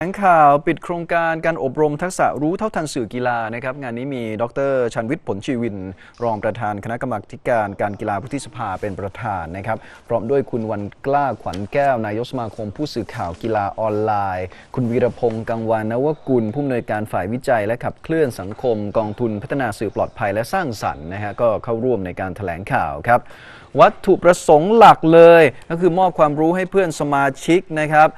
แถลงข่าวปิดโครงการการอบรมทักษะรู้เท่าทันสื่อกีฬานะครับงานนี้มีดรชันวิทย์ผลชีวินรองประธานคณะกรรมการการกีฬาพุทธสภาเป็นประธานนะครับพร้อมด้วยคุณวันกล้าขวัญแก้วนายกสมาคมผู้สื่อข่าวกีฬาออนไลน์ คุณวีรพงศ์กังวานนวกุลผู้อำนวยการฝ่ายวิจัย และขับเคลื่อนสังคม กองทุนพัฒนาสื่อปลอดภัยและสร้างสรรค์นะฮะก็เข้าร่วมในการถแถลงข่าวครับวัตถุประสงค์หลักเลยก็คือมอบความรู้ให้เพื่อนสมาชิกนะครับ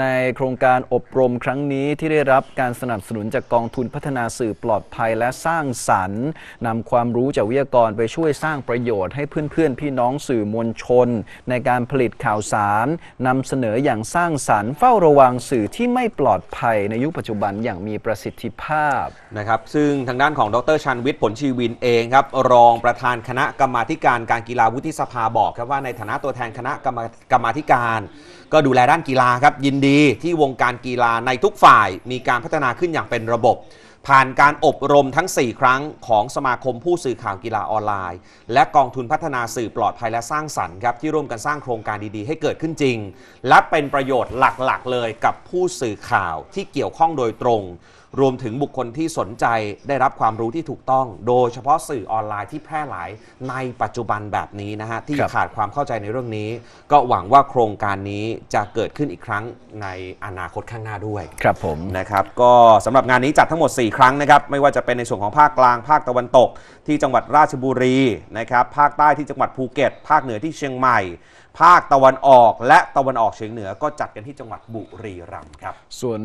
ในโครงการอบรมครั้งนี้ที่ได้รับการสนับสนุนจากกองทุนพัฒนาสื่อปลอดภัยและสร้างสรรค์นำความรู้จากวิทยากรไปช่วยสร้างประโยชน์ให้เพื่อนๆ พี่น้องสื่อมวลชน ในการผลิตข่าวสารนำเสนออย่างสร้างสรรค์เฝ้าระวังสื่อที่ไม่ปลอดภัย ในยุคปัจจุบันอย่างมีประสิทธิภาพนะครับซึ่งทางด้านของดรชันวิทย์ผลชีวินเองครับรองประธานคณะกรรมาการการกีฬาวุฒิสภาบอกครับว่าในฐานะตัวแทนคณะกรรมาการ ก็ดูแลด้านกีฬาครับยินดีที่วงการกีฬาในทุกฝ่ายมีการพัฒนาขึ้นอย่างเป็นระบบ ผ่านการอบรมทั้ง 4 ครั้งของสมาคมผู้สื่อข่าวกีฬาออนไลน์ และกองทุนพัฒนาสื่อปลอดภัยและสร้างสรรค์ครับที่ร่วมกันสร้างโครงการดีๆให้เกิดขึ้นจริง และเป็นประโยชน์หลักๆ เลยกับผู้สื่อข่าวที่เกี่ยวข้องโดยตรงรวมถึงบุคคลที่สนใจได้รับความรู้ที่ถูกต้อง โดยเฉพาะสื่อออนไลน์ที่แพร่หลายในปัจจุบันแบบนี้นะฮะ ที่ขาดความเข้าใจในเรื่องนี้ ก็หวังว่าโครงการนี้จะเกิดขึ้นอีกครั้งในอนาคตข้างหน้าด้วย ครับผมนะครับ ก็สำหรับงานนี้จัดทั้งหมด 4 ครั้งนะครับ ไม่ว่าจะเป็นในส่วนของภาคกลาง ภาคตะวันตกที่จังหวัดราชบุรีนะครับภาคใต้ที่จังหวัดภูเก็ต ภาคเหนือที่เชียงใหม่ ภาคตะวันออก และตะวันออกเฉียงเหนือ ก็จัดกันที่จังหวัดบุรีรัมย์ครับ ส่วน